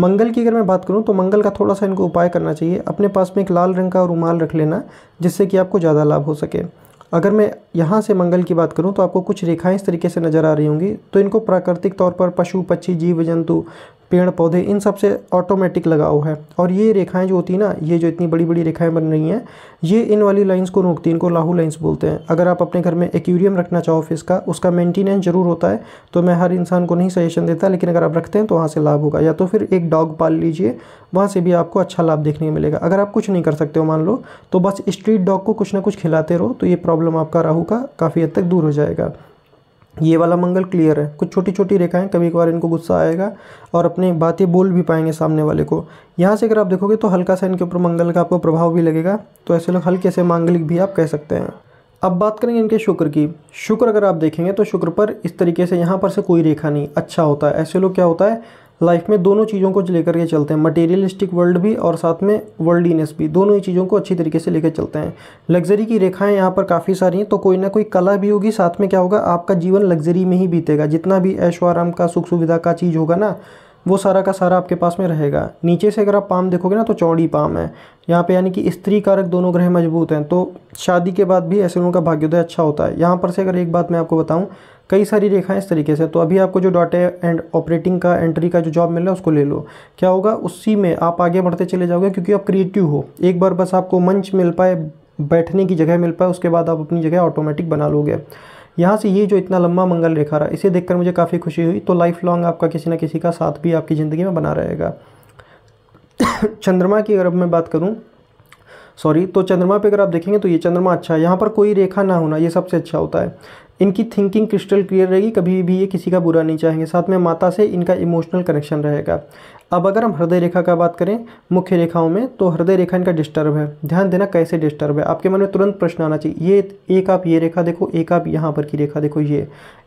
मंगल की अगर मैं बात करूं तो मंगल का थोड़ा सा इनको उपाय करना चाहिए अपने पास में एक लाल रंग का रुमाल रख लेना जिससे कि आपको ज़्यादा लाभ हो सके अगर मैं यहाँ से मंगल की बात करूँ तो आपको कुछ रेखाएं इस तरीके से नज़र आ रही होंगी तो इनको प्राकृतिक तौर पर पशु पक्षी जीव जंतु पेड़ पौधे इन सब से ऑटोमेटिक लगाव है और ये रेखाएं जो होती है ना ये जो इतनी बड़ी बड़ी रेखाएं बन रही हैं ये इन वाली लाइंस को रोकती हैं इनको लाहू लाइंस बोलते हैं अगर आप अपने घर में एक्वेरियम रखना चाहो फिश का उसका मेंटेनेंस जरूर होता है तो मैं हर इंसान को नहीं सजेशन देता लेकिन अगर आप रखते हैं तो वहाँ से लाभ होगा या तो फिर एक डॉग पाल लीजिए वहाँ से भी आपको अच्छा लाभ देखने को मिलेगा अगर आप कुछ नहीं कर सकते हो मान लो तो बस स्ट्रीट डॉग को कुछ ना कुछ खिलाते रहो तो ये प्रॉब्लम आपका राहू का काफ़ी हद तक दूर हो जाएगा ये वाला मंगल क्लियर है कुछ छोटी छोटी रेखाएं कभी एक बार इनको गुस्सा आएगा और अपनी बातें बोल भी पाएंगे सामने वाले को यहाँ से अगर आप देखोगे तो हल्का सा इनके ऊपर मंगल का आपको प्रभाव भी लगेगा तो ऐसे लोग हल्के से मांगलिक भी आप कह सकते हैं अब बात करेंगे इनके शुक्र की शुक्र अगर आप देखेंगे तो शुक्र पर इस तरीके से यहाँ पर से कोई रेखा नहीं अच्छा होता है ऐसे लोग क्या होता है लाइफ में दोनों चीज़ों को लेकर के चलते हैं मटेरियलिस्टिक वर्ल्ड भी और साथ में वर्ल्डीनेस भी दोनों ही चीज़ों को अच्छी तरीके से लेकर चलते हैं लग्जरी की रेखाएं यहाँ पर काफ़ी सारी हैं तो कोई ना कोई कला भी होगी साथ में क्या होगा आपका जीवन लग्जरी में ही बीतेगा जितना भी ऐशो आराम का सुख सुविधा का चीज़ होगा ना वो सारा का सारा आपके पास में रहेगा नीचे से अगर आप पाम देखोगे ना तो चौड़ी पाम है यहाँ पे यानी कि स्त्री कारक दोनों ग्रह मजबूत हैं तो शादी के बाद भी ऐसे लोगों का भाग्योदय अच्छा होता है यहाँ पर से अगर एक बात मैं आपको बताऊँ कई सारी रेखाएं इस तरीके से तो अभी आपको जो डाटे एंड ऑपरेटिंग का एंट्री का जो जॉब मिल रहा है उसको ले लो क्या होगा उसी में आप आगे बढ़ते चले जाओगे क्योंकि आप क्रिएटिव हो एक बार बस आपको मंच मिल पाए बैठने की जगह मिल पाए उसके बाद आप अपनी जगह ऑटोमेटिक बना लोगे यहाँ से ये जो इतना लंबा मंगल रेखा रहा इसे देखकर मुझे काफ़ी खुशी हुई तो लाइफ लॉन्ग आपका किसी ना किसी का साथ भी आपकी ज़िंदगी में बना रहेगा चंद्रमा की अगर मैं बात करूँ सॉरी तो चंद्रमा पे अगर आप देखेंगे तो ये चंद्रमा अच्छा है यहाँ पर कोई रेखा ना होना ये सबसे अच्छा होता है इनकी थिंकिंग क्रिस्टल क्लियर रहेगी कभी भी ये किसी का बुरा नहीं चाहेंगे साथ में माता से इनका इमोशनल कनेक्शन रहेगा अब अगर हम हृदय रेखा का बात करें मुख्य रेखाओं में तो हृदय रेखा इनका डिस्टर्ब है ध्यान देना कैसे डिस्टर्ब है आपके मन में तुरंत प्रश्न आना चाहिए ये एक आप ये रेखा देखो एक आप यहाँ पर की रेखा देखो ये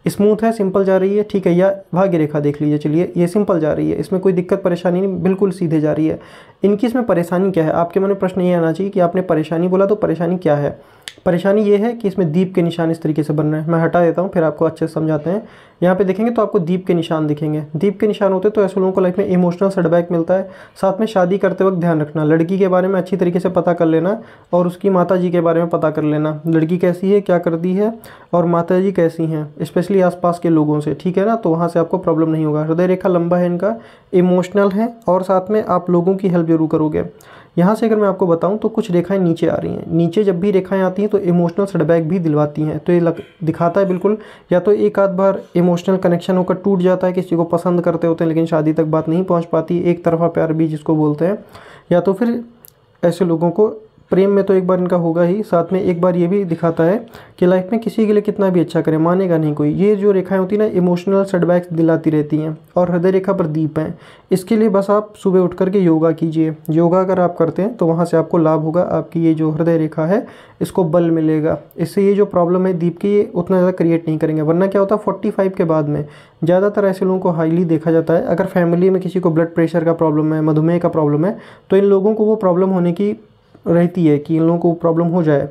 स्मूथ है सिंपल जा रही है ठीक है या भाग्य रेखा देख लीजिए चलिए ये सिंपल जा रही है इसमें कोई दिक्कत परेशानी नहीं बिल्कुल सीधे जा रही है इनकी इसमें परेशानी क्या है आपके मन में प्रश्न ये आना चाहिए कि आपने परेशानी बोला तो परेशानी क्या है परेशानी ये है कि इसमें दीप के निशान इस तरीके से बन रहे हैं मैं हटा देता हूँ फिर आपको अच्छे से समझाते हैं यहाँ पे देखेंगे तो आपको दीप के निशान दिखेंगे दीप के निशान होते हैं तो ऐसे लोगों को लाइफ में इमोशनल सेटबैक मिलता है साथ में शादी करते वक्त ध्यान रखना लड़की के बारे में अच्छी तरीके से पता कर लेना और उसकी माता जी के बारे में पता कर लेना लड़की कैसी है क्या करती है और माता जी कैसी हैं स्पेशली लिए आसपास के लोगों से ठीक है ना तो वहाँ से आपको प्रॉब्लम नहीं होगा हृदय रेखा लंबा है इनका इमोशनल है और साथ में आप लोगों की हेल्प जरूर करोगे यहाँ से अगर मैं आपको बताऊँ तो कुछ रेखाएं नीचे आ रही हैं नीचे जब भी रेखाएं आती हैं तो इमोशनल सेटबैक भी दिलवाती हैं तो ये दिखाता है बिल्कुल या तो एक आध बार इमोशनल कनेक्शन होकर टूट जाता है किसी को पसंद करते होते हैं लेकिन शादी तक बात नहीं पहुँच पाती एक तरफा प्यार भी जिसको बोलते हैं या तो फिर ऐसे लोगों को प्रेम में तो एक बार इनका होगा ही साथ में एक बार ये भी दिखाता है कि लाइफ में किसी के लिए कितना भी अच्छा करें मानेगा नहीं कोई ये जो रेखाएं होती ना इमोशनल सेटबैक्स दिलाती रहती हैं और हृदय रेखा पर दीप हैं इसके लिए बस आप सुबह उठ करके योगा कीजिए योगा अगर आप करते हैं तो वहाँ से आपको लाभ होगा आपकी ये जो हृदय रेखा है इसको बल मिलेगा इससे ये जो प्रॉब्लम है दीप की ये उतना ज़्यादा क्रिएट नहीं करेंगे वरना क्या होता है फोर्टी के बाद में ज़्यादातर ऐसे लोगों को हाईली देखा जाता है अगर फैमिली में किसी को ब्लड प्रेशर का प्रॉब्लम है मधुमेह का प्रॉब्लम है तो इन लोगों को वो प्रॉब्लम होने की रहती है कि इन लोगों को प्रॉब्लम हो जाए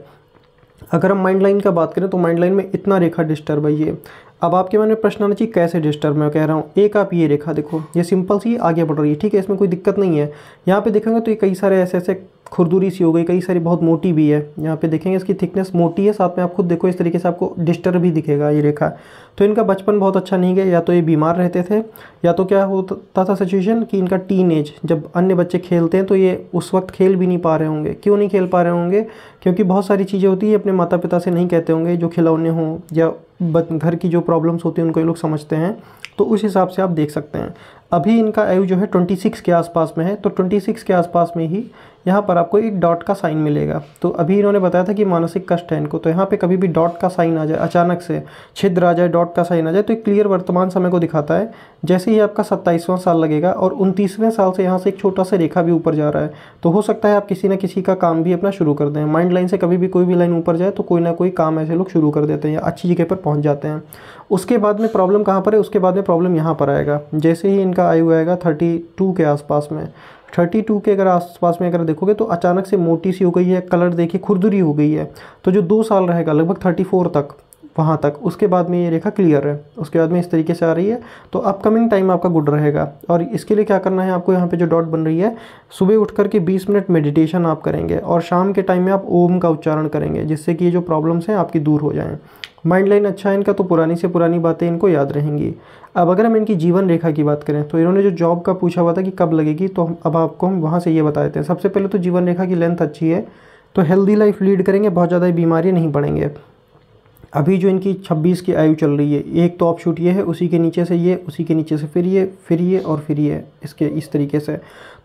अगर हम माइंड लाइन का बात करें तो माइंड लाइन में इतना रेखा डिस्टर्ब है ये अब आपके मन में प्रश्न आना चाहिए कैसे डिस्टर्ब मैं कह रहा हूँ एक आप ये रेखा देखो ये सिंपल सी आगे बढ़ रही है ठीक है इसमें कोई दिक्कत नहीं है यहाँ पे देखेंगे तो ये कई सारे ऐसे ऐसे खुरदुरी सी हो गई कई सारी बहुत मोटी भी है यहाँ पे देखेंगे इसकी थिकनेस मोटी है साथ में आप खुद देखो इस तरीके से आपको डिस्टर्ब भी दिखेगा ये रेखा तो इनका बचपन बहुत अच्छा नहीं गया या तो ये बीमार रहते थे या तो क्या होता था सिचुएशन कि इनका टीन एज जब अन्य बच्चे खेलते हैं तो ये उस वक्त खेल भी नहीं पा रहे होंगे क्यों नहीं खेल पा रहे होंगे क्योंकि बहुत सारी चीज़ें होती है अपने माता पिता से नहीं कहते होंगे जो खिलौने हों या घर की जो प्रॉब्लम्स होती हैं उनको ये लोग समझते हैं तो उस हिसाब से आप देख सकते हैं अभी इनका आयु जो है 26 के आसपास में है तो 26 के आसपास में ही यहाँ पर आपको एक डॉट का साइन मिलेगा तो अभी इन्होंने बताया था कि मानसिक कष्ट है इनको तो यहाँ पे कभी भी डॉट का साइन आ जाए अचानक से छिद्र आ जाए डॉट का साइन आ जाए तो एक क्लियर वर्तमान समय को दिखाता है जैसे ही आपका सत्ताईसवां साल लगेगा और उनतीसवें साल से यहाँ से एक छोटा सा रेखा भी ऊपर जा रहा है तो हो सकता है आप किसी न किसी का काम भी अपना शुरू कर दें माइंड लाइन से कभी भी कोई भी लाइन ऊपर जाए तो कोई ना कोई काम ऐसे लोग शुरू कर देते हैं या अच्छी जगह पर पहुँच जाते हैं उसके बाद में प्रॉब्लम कहाँ पर है उसके बाद में प्रॉब्लम यहाँ पर आएगा जैसे ही इनका आयु आएगा थर्टी के आसपास में थर्टी टू के अगर आसपास में अगर देखोगे तो अचानक से मोटी सी हो गई है कलर देखिए खुरदुरी हो गई है तो जो दो साल रहेगा लगभग थर्टी फोर तक वहाँ तक उसके बाद में ये रेखा क्लियर है उसके बाद में इस तरीके से आ रही है तो अपकमिंग टाइम आपका गुड रहेगा और इसके लिए क्या करना है आपको यहाँ पे जो डॉट बन रही है सुबह उठ करके 20 मिनट मेडिटेशन आप करेंगे और शाम के टाइम में आप ओम का उच्चारण करेंगे जिससे कि ये जो प्रॉब्लम्स हैं आपकी दूर हो जाएँ माइंड लाइन अच्छा है इनका तो पुरानी से पुरानी बातें इनको याद रहेंगी अब अगर हम इनकी जीवन रेखा की बात करें तो इन्होंने जो जॉब का पूछा हुआ था कि कब लगेगी तो हम अब आपको हम वहाँ से ये बता देते हैं सबसे पहले तो जीवन रेखा की लेंथ अच्छी है तो हेल्दी लाइफ लीड करेंगे बहुत ज़्यादा बीमारियाँ नहीं पड़ेंगे अभी जो इनकी 26 की आयु चल रही है एक तो ऑप शूट ये है उसी के नीचे से ये उसी के नीचे से फिर ये फिर ये और फिर ये इसके इस तरीके से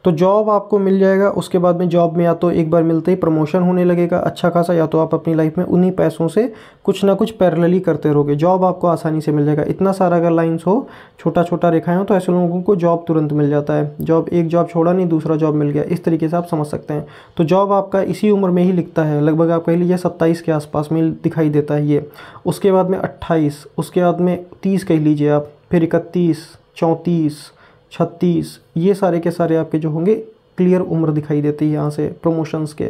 तो जॉब आपको मिल जाएगा उसके बाद में जॉब में या तो एक बार मिलते ही प्रमोशन होने लगेगा अच्छा खासा या तो आप अपनी लाइफ में उन्हीं पैसों से कुछ ना कुछ पैरलली करते रहोगे जॉब आपको आसानी से मिल जाएगा इतना सारा अगर लाइन्स हो छोटा छोटा रेखाएँ हो तो ऐसे लोगों को जॉब तुरंत मिल जाता है जॉब एक जॉब छोड़ा नहीं दूसरा जॉब मिल गया इस तरीके से आप समझ सकते हैं तो जॉब आपका इसी उम्र में ही लिखता है लगभग आप कह लीजिए सत्ताईस के आसपास में दिखाई देता है ये उसके बाद में अट्ठाईस उसके बाद में तीस कह लीजिए आप फिर इकतीस चौंतीस छत्तीस ये सारे के सारे आपके जो होंगे क्लियर उम्र दिखाई देती है यहाँ से प्रमोशंस के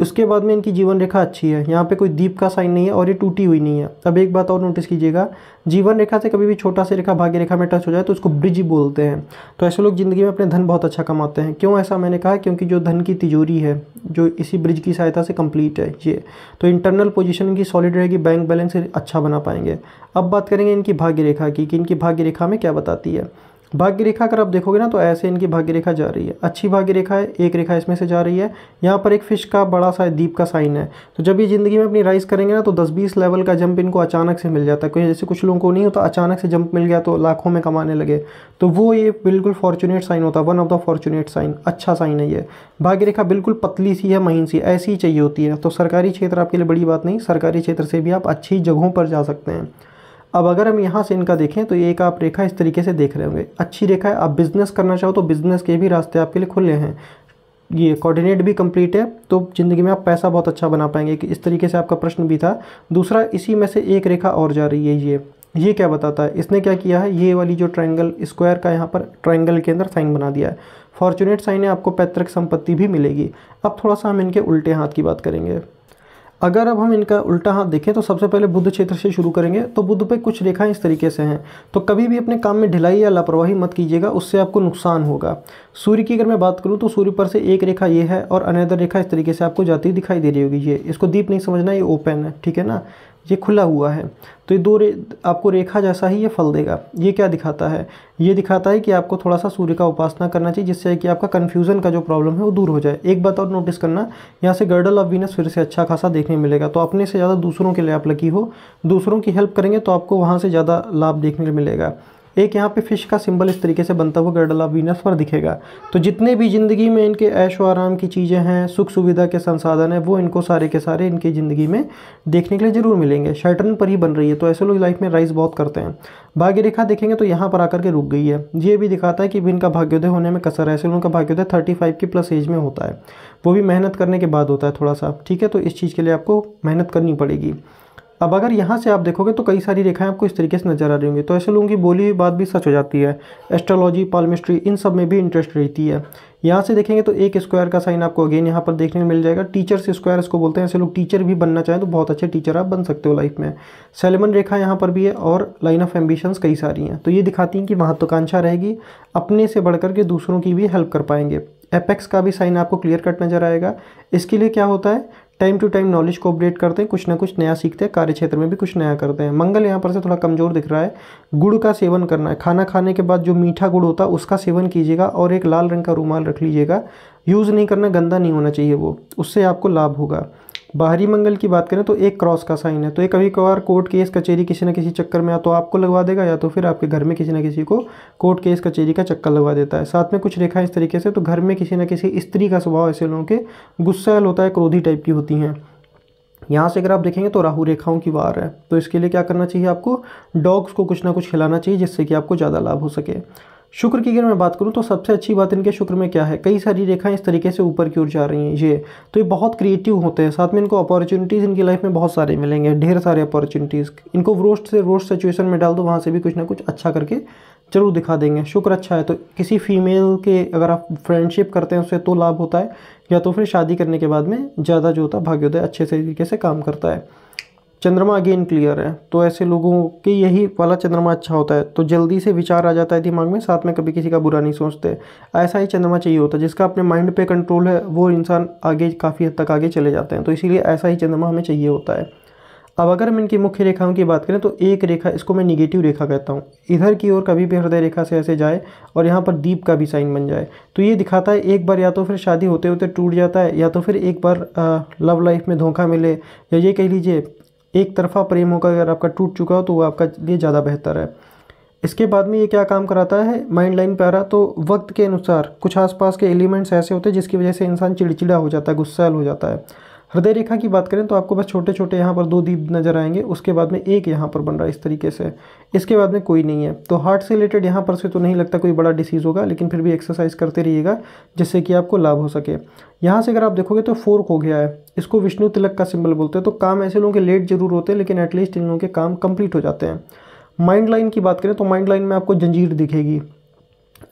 उसके बाद में इनकी जीवन रेखा अच्छी है यहाँ पे कोई दीप का साइन नहीं है और ये टूटी हुई नहीं है अब एक बात और नोटिस कीजिएगा जीवन रेखा से कभी भी छोटा सा रेखा भाग्य रेखा में टच हो जाए तो उसको ब्रिज बोलते हैं तो ऐसे लोग ज़िंदगी में अपने धन बहुत अच्छा कमाते हैं क्यों ऐसा मैंने कहा क्योंकि जो धन की तिजोरी है जो इसी ब्रिज की सहायता से कंप्लीट है ये तो इंटरनल पोजिशन इनकी सॉलिड रहेगी बैंक बैलेंस अच्छा बना पाएंगे अब बात करेंगे इनकी भाग्य रेखा की कि इनकी भाग्य रेखा में क्या बताती है भाग्य रेखा अगर आप देखोगे ना तो ऐसे इनकी भाग्य रेखा जा रही है अच्छी भाग्य रेखा है एक रेखा इसमें से जा रही है यहाँ पर एक फिश का बड़ा सा दीप का साइन है तो जब ये ज़िंदगी में अपनी राइस करेंगे ना तो दस बीस लेवल का जंप इनको अचानक से मिल जाता है क्योंकि जैसे कुछ लोगों को नहीं होता अचानक से जंप मिल गया तो लाखों में कमाने लगे तो वो ये बिल्कुल फॉर्चुनेट साइन होता है one of the fortunate sign अच्छा साइन है ये भाग्य रेखा बिल्कुल पतली सी है महीन सी ऐसी ही चाहिए होती है तो सरकारी क्षेत्र आपके लिए बड़ी बात नहीं सरकारी क्षेत्र से भी आप अच्छी जगहों पर जा सकते हैं अब अगर हम यहाँ से इनका देखें तो ये एक आप रेखा इस तरीके से देख रहे होंगे अच्छी रेखा है आप बिज़नेस करना चाहो तो बिज़नेस के भी रास्ते आपके लिए खुले हैं ये कोऑर्डिनेट भी कंप्लीट है तो ज़िंदगी में आप पैसा बहुत अच्छा बना पाएंगे कि इस तरीके से आपका प्रश्न भी था दूसरा इसी में से एक रेखा और जा रही है ये ये क्या बताता है इसने क्या किया है ये वाली जो ट्रायंगल स्क्वायर का यहाँ पर ट्रायंगल के अंदर साइन बना दिया है फॉर्चुनेट साइन है आपको पैतृक संपत्ति भी मिलेगी अब थोड़ा सा हम इनके उल्टे हाथ की बात करेंगे अगर अब हम इनका उल्टा हाथ देखें तो सबसे पहले बुद्ध क्षेत्र से शुरू करेंगे तो बुद्ध पे कुछ रेखाएं इस तरीके से हैं तो कभी भी अपने काम में ढिलाई या लापरवाही मत कीजिएगा उससे आपको नुकसान होगा सूर्य की अगर मैं बात करूँ तो सूर्य पर से एक रेखा ये है और अनदर रेखा इस तरीके से आपको जाती दिखाई दे रही होगी ये इसको दीप नहीं समझना ये ओपन है ठीक है ना ये खुला हुआ है तो ये दो रे आपको रेखा जैसा ही ये फल देगा ये क्या दिखाता है ये दिखाता है कि आपको थोड़ा सा सूर्य का उपासना करना चाहिए जिससे कि आपका कन्फ्यूज़न का जो प्रॉब्लम है वो दूर हो जाए एक बात और नोटिस करना यहाँ से गर्डल ऑफ वीनस फिर से अच्छा खासा देखने मिलेगा तो अपने से ज़्यादा दूसरों के लिए आप लकी हो दूसरों की हेल्प करेंगे तो आपको वहाँ से ज़्यादा लाभ देखने मिलेगा एक यहाँ पे फिश का सिंबल इस तरीके से बनता हुआ गर्डला वीनस पर दिखेगा तो जितने भी ज़िंदगी में इनके ऐश व आराम की चीज़ें हैं सुख सुविधा के संसाधन हैं वो इनको सारे के सारे इनकी ज़िंदगी में देखने के लिए ज़रूर मिलेंगे शैटर्न पर ही बन रही है तो ऐसे लोग लाइफ में राइस बहुत करते हैं भाग्य रेखा देखेंगे तो यहाँ पर आकर के रुक गई है ये भी दिखाता है कि इनका भाग्योदय होने में कसर है ऐसे लोगों का भाग्योदय थर्टी फाइव की प्लस एज में होता है वो भी मेहनत करने के बाद होता है थोड़ा सा ठीक है तो इस चीज़ के लिए आपको मेहनत करनी पड़ेगी अब अगर यहाँ से आप देखोगे तो कई सारी रेखाएं आपको इस तरीके से नजर आ रही होंगी तो ऐसे लोगों की बोली हुई बात भी सच हो जाती है एस्ट्रोलॉजी पालमिस्ट्री इन सब में भी इंटरेस्ट रहती है यहाँ से देखेंगे तो एक स्क्वायर का साइन आपको अगेन यहाँ पर देखने को मिल जाएगा टीचर्स स्क्वायर इसको बोलते हैं ऐसे लोग टीचर भी बनना चाहें तो बहुत अच्छे टीचर आप बन सकते हो लाइफ में सेलेमन रेखा यहाँ पर भी है और लाइन ऑफ एम्बिशंस कई सारी हैं तो ये दिखाती हैं कि महत्वाकांक्षा रहेगी अपने से बढ़कर के दूसरों की भी हेल्प कर पाएंगे एपेक्स का भी साइन आपको क्लियर कट नजर आएगा इसके लिए क्या होता है टाइम टू टाइम नॉलेज को अपडेट करते हैं कुछ ना कुछ नया सीखते हैं कार्य क्षेत्र में भी कुछ नया करते हैं मंगल यहाँ पर से थोड़ा कमज़ोर दिख रहा है गुड़ का सेवन करना है खाना खाने के बाद जो मीठा गुड़ होता है उसका सेवन कीजिएगा और एक लाल रंग का रूमाल रख लीजिएगा यूज़ नहीं करना गंदा नहीं होना चाहिए वो उससे आपको लाभ होगा बाहरी मंगल की बात करें तो एक क्रॉस का साइन है तो ये कभी कभार कोर्ट केस कचेरी किसी ना किसी चक्कर में या तो आपको लगवा देगा या तो फिर आपके घर में किसी ना किसी को कोर्ट केस कचेरी का चक्कर लगवा देता है साथ में कुछ रेखा इस तरीके से तो घर में किसी ना किसी स्त्री का स्वभाव ऐसे लोगों के गुस्सैल होता है क्रोधी टाइप की होती हैं यहाँ से अगर आप देखेंगे तो राहु रेखाओं की वार है तो इसके लिए क्या करना चाहिए आपको डॉग्स को कुछ ना कुछ खिलाना चाहिए जिससे कि आपको ज़्यादा लाभ हो सके शुक्र की अगर मैं बात करूँ तो सबसे अच्छी बात इनके शुक्र में क्या है कई सारी रेखाएं इस तरीके से ऊपर की ओर जा रही हैं ये तो ये बहुत क्रिएटिव होते हैं साथ में इनको अपॉर्चुनिटीज़ इनकी लाइफ में बहुत सारे मिलेंगे ढेर सारे अपॉर्चुनिटीज़ इनको रोस्ट से रोस्ट सिचुएशन में डाल दो वहाँ से भी कुछ ना कुछ अच्छा करके जरूर दिखा देंगे शुक्र अच्छा है तो किसी फीमेल के अगर आप फ्रेंडशिप करते हैं उससे तो लाभ होता है या तो फिर शादी करने के बाद में ज़्यादा जो होता है भाग्योदय अच्छे तरीके से काम करता है चंद्रमा अगेन क्लियर है तो ऐसे लोगों के यही वाला चंद्रमा अच्छा होता है तो जल्दी से विचार आ जाता है दिमाग में साथ में कभी किसी का बुरा नहीं सोचते ऐसा ही चंद्रमा चाहिए होता है जिसका अपने माइंड पे कंट्रोल है वो इंसान आगे काफ़ी हद तक आगे चले जाते हैं तो इसीलिए ऐसा ही चंद्रमा हमें चाहिए होता है अब अगर हम इनकी मुख्य रेखाओं की बात करें तो एक रेखा इसको मैं निगेटिव रेखा कहता हूँ इधर की ओर कभी भी हृदय रेखा से ऐसे जाए और यहाँ पर दीप का भी साइन बन जाए तो ये दिखाता है एक बार या तो फिर शादी होते होते टूट जाता है या तो फिर एक बार लव लाइफ में धोखा मिले या ये कह लीजिए एक तरफा प्रेम होगा अगर आपका टूट चुका हो तो वो आपका लिए ज़्यादा बेहतर है इसके बाद में ये क्या काम कराता है माइंड लाइन प्यारा तो वक्त के अनुसार कुछ आसपास के एलिमेंट्स ऐसे होते हैं जिसकी वजह से इंसान चिड़चिड़ा हो जाता है गुस्सा हो जाता है हृदय रेखा की बात करें तो आपको बस छोटे छोटे यहाँ पर दो दीप नजर आएंगे उसके बाद में एक यहाँ पर बन रहा है इस तरीके से इसके बाद में कोई नहीं है तो हार्ट से रिलेटेड यहाँ पर से तो नहीं लगता कोई बड़ा डिसीज़ होगा लेकिन फिर भी एक्सरसाइज करते रहिएगा जिससे कि आपको लाभ हो सके यहाँ से अगर आप देखोगे तो फोर्क हो गया है इसको विष्णु तिलक का सिम्बल बोलते हैं तो काम ऐसे लोगों के लेट जरूर होते हैं लेकिन एटलीस्ट इन लोगों के काम कम्प्लीट हो जाते हैं माइंड लाइन की बात करें तो माइंड लाइन में आपको जंजीर दिखेगी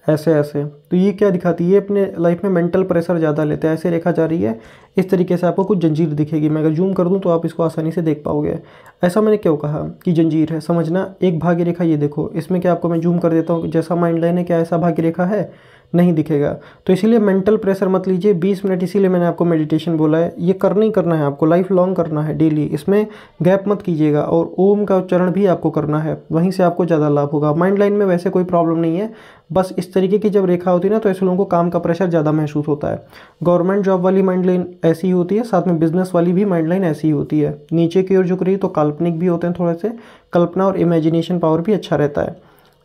ऐसे ऐसे तो ये क्या दिखाती है ये अपने लाइफ में मेंटल प्रेशर ज़्यादा लेते हैं ऐसे रेखा जा रही है इस तरीके से आपको कुछ जंजीर दिखेगी मैं अगर जूम कर दूँ तो आप इसको आसानी से देख पाओगे ऐसा मैंने क्यों कहा कि जंजीर है समझना एक भाग्य रेखा ये देखो इसमें क्या आपको मैं जूम कर देता हूँ जैसा माइंड लाइन है क्या ऐसा भाग्य रेखा है नहीं दिखेगा तो इसीलिए मेंटल प्रेशर मत लीजिए 20 मिनट इसीलिए मैंने आपको मेडिटेशन बोला है ये करना ही करना है आपको लाइफ लॉन्ग करना है डेली इसमें गैप मत कीजिएगा और ओम का उच्चारण भी आपको करना है वहीं से आपको ज़्यादा लाभ होगा माइंड लाइन में वैसे कोई प्रॉब्लम नहीं है बस इस तरीके की जब रेखा होती है ना तो ऐसे लोगों को काम का प्रेशर ज़्यादा महसूस होता है गवर्नमेंट जॉब वाली माइंड लाइन ऐसी ही होती है साथ में बिजनेस वाली भी माइंड लाइन ऐसी ही होती है नीचे की ओर झुक रही तो काल्पनिक भी होते हैं थोड़े से कल्पना और इमेजिनेशन पावर भी अच्छा रहता है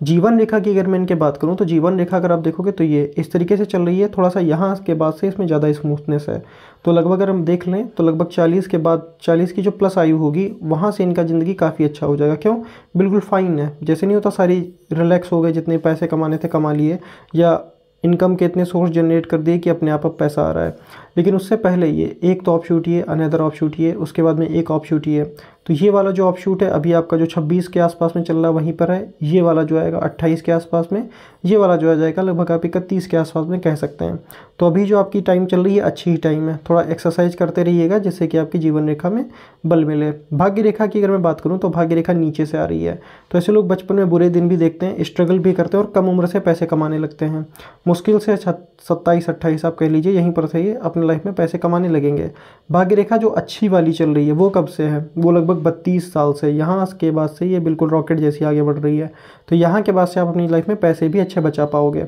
जीवन रेखा की अगर मैं इनके बात करूँ तो जीवन रेखा अगर आप देखोगे तो ये इस तरीके से चल रही है थोड़ा सा यहाँ के बाद से इसमें ज़्यादा स्मूथनेस है तो लगभग अगर हम देख लें तो लगभग 40 के बाद 40 की जो प्लस आयु होगी वहाँ से इनका ज़िंदगी काफ़ी अच्छा हो जाएगा क्यों बिल्कुल फ़ाइन है जैसे नहीं होता सारी रिलैक्स हो गए जितने पैसे कमाने थे कमा लिए या इनकम के इतने सोर्स जनरेट कर दिए कि अपने आप अब पैसा आ रहा है लेकिन उससे पहले ये एक तो ऑप शूट ये अनदर ऑप शूट ये उसके बाद में एक ऑप शूट ये तो ये वाला जो ऑप्शूट शूट है अभी आपका जो 26 के आसपास में चल रहा है वहीं पर है ये वाला जो आएगा 28 के आसपास में ये वाला जो आ जाएगा लगभग आप इकतीस के आसपास में कह सकते हैं तो अभी जो आपकी टाइम चल रही है अच्छी ही टाइम है थोड़ा एक्सरसाइज करते रहिएगा जिससे कि आपकी जीवन रेखा में बल मिले भाग्य रेखा की अगर मैं बात करूँ तो भाग्य रेखा नीचे से आ रही है तो ऐसे लोग बचपन में बुरे दिन भी देखते हैं स्ट्रगल भी करते हैं और कम उम्र से पैसे कमाने लगते हैं मुश्किल से सत्ताईस अट्ठाईस आप कह लीजिए यहीं पर से ये अपने लाइफ में पैसे कमाने लगेंगे भाग्य रेखा जो अच्छी वाली चल रही है वो कब से है वो लगभग लगभग बत्तीस साल से यहाँ के बाद से ये बिल्कुल रॉकेट जैसी आगे बढ़ रही है तो यहाँ के बाद से आप अपनी लाइफ में पैसे भी अच्छे बचा पाओगे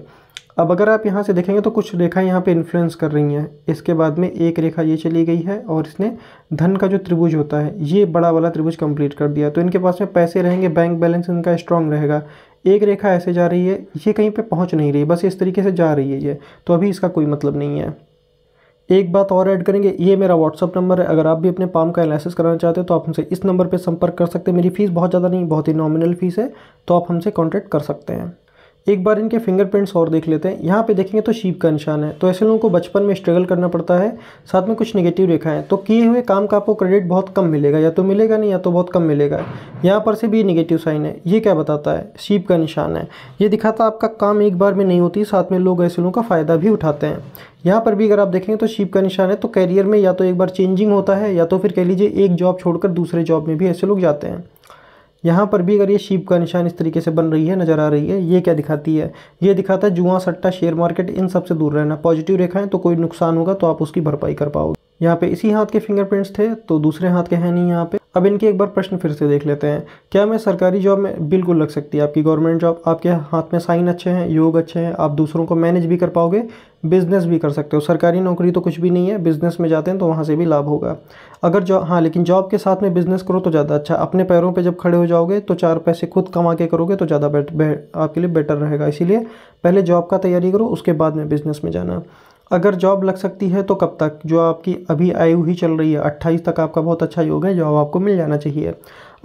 अब अगर आप यहाँ से देखेंगे तो कुछ रेखा यहाँ पे इन्फ्लुएंस कर रही हैं इसके बाद में एक रेखा ये चली गई है और इसने धन का जो त्रिभुज होता है ये बड़ा वाला त्रिभुज कंप्लीट कर दिया तो इनके पास में पैसे रहेंगे बैंक बैलेंस इनका स्ट्रॉन्ग रहेगा एक रेखा ऐसे जा रही है ये कहीं पे पहुंच नहीं रही बस इस तरीके से जा रही है ये तो अभी इसका कोई मतलब नहीं है एक बात और ऐड करेंगे ये मेरा व्हाट्सअप नंबर है अगर आप भी अपने पाम का एनालिसिस कराना चाहते हो तो आप हमसे इस नंबर पर संपर्क कर सकते हैं मेरी फ़ीस बहुत ज़्यादा नहीं बहुत ही नॉमिनल फीस है तो आप हमसे कॉन्टैक्ट कर सकते हैं एक बार इनके फिंगरप्रिंट्स और देख लेते हैं यहाँ पे देखेंगे तो शीप का निशान है तो ऐसे लोगों को बचपन में स्ट्रगल करना पड़ता है साथ में कुछ निगेटिव रेखा है तो किए हुए काम का आपको क्रेडिट बहुत कम मिलेगा या तो मिलेगा नहीं या तो बहुत कम मिलेगा यहाँ पर से भी निगेटिव साइन है ये क्या बताता है शीप का निशान है ये दिखाता आपका काम एक बार में नहीं होती साथ में लोग ऐसे लोगों का फ़ायदा भी उठाते हैं यहाँ पर भी अगर आप देखेंगे तो शीप का निशान है तो कैरियर में या तो एक बार चेंजिंग होता है या तो फिर कह लीजिए एक जॉब छोड़कर दूसरे जॉब में भी ऐसे लोग जाते हैं यहाँ पर भी अगर ये शीप का निशान इस तरीके से बन रही है नज़र आ रही है ये क्या दिखाती है ये दिखाता है जुआ सट्टा शेयर मार्केट इन सबसे दूर रहना पॉजिटिव रेखाएं तो कोई नुकसान होगा तो आप उसकी भरपाई कर पाओगे यहाँ पे इसी हाथ के फिंगरप्रिंट्स थे तो दूसरे हाथ के हैं नहीं यहाँ पे अब इनके एक बार प्रश्न फिर से देख लेते हैं क्या मैं सरकारी जॉब में बिल्कुल लग सकती है आपकी गवर्नमेंट जॉब आपके हाथ में साइन अच्छे हैं योग अच्छे हैं आप दूसरों को मैनेज भी कर पाओगे बिजनेस भी कर सकते हो सरकारी नौकरी तो कुछ भी नहीं है बिजनेस में जाते हैं तो वहाँ से भी लाभ होगा अगर जॉब हाँ लेकिन जॉब के साथ में बिजनेस करो तो ज़्यादा अच्छा अपने पैरों पर जब खड़े हो जाओगे तो चार पैसे खुद कमा के करोगे तो ज़्यादा आपके लिए बेटर रहेगा इसीलिए पहले जॉब का तैयारी करो उसके बाद में बिजनेस में जाना अगर जॉब लग सकती है तो कब तक जो आपकी अभी आयु ही चल रही है अट्ठाईस तक आपका बहुत अच्छा योग है जॉब आपको मिल जाना चाहिए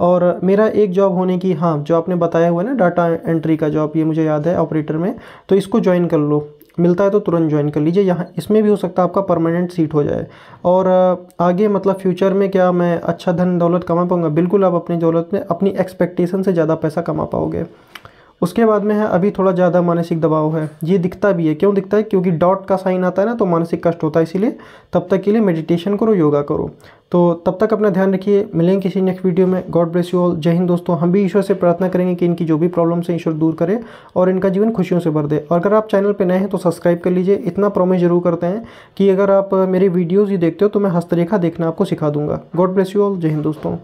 और मेरा एक जॉब होने की हाँ जो आपने बताया हुआ है ना डाटा एंट्री का जॉब ये मुझे याद है ऑपरेटर में तो इसको ज्वाइन कर लो मिलता है तो तुरंत ज्वाइन कर लीजिए यहाँ इसमें भी हो सकता है आपका परमानेंट सीट हो जाए और आगे मतलब फ्यूचर में क्या मैं अच्छा धन दौलत कमा पाऊँगा बिल्कुल आप अपनी दौलत में अपनी एक्सपेक्टेशन से ज़्यादा पैसा कमा पाओगे उसके बाद में है अभी थोड़ा ज़्यादा मानसिक दबाव है ये दिखता भी है क्यों दिखता है क्योंकि डॉट का साइन आता है ना तो मानसिक कष्ट होता है इसीलिए तब तक के लिए मेडिटेशन करो योगा करो तो तब तक अपना ध्यान रखिए मिलेंगे किसी नेक्स्ट वीडियो में गॉड ब्लेस यू ऑल जय हिंद दोस्तों हम भी ईश्वर से प्रार्थना करेंगे कि इनकी जो भी प्रॉब्लम्स हैं ईश्वर दूर करें और इनका जीवन खुशियों से भर दे और अगर आप चैनल पर नए हैं तो सब्सक्राइब कर लीजिए इतना प्रॉमिस जरूर करते हैं कि अगर आप मेरी वीडियोज़ ही देखते हो तो मैं हस्तरेखा देखना आपको सिखा दूंगा गॉड ब्लेस यू ऑल जय हिंद दोस्तों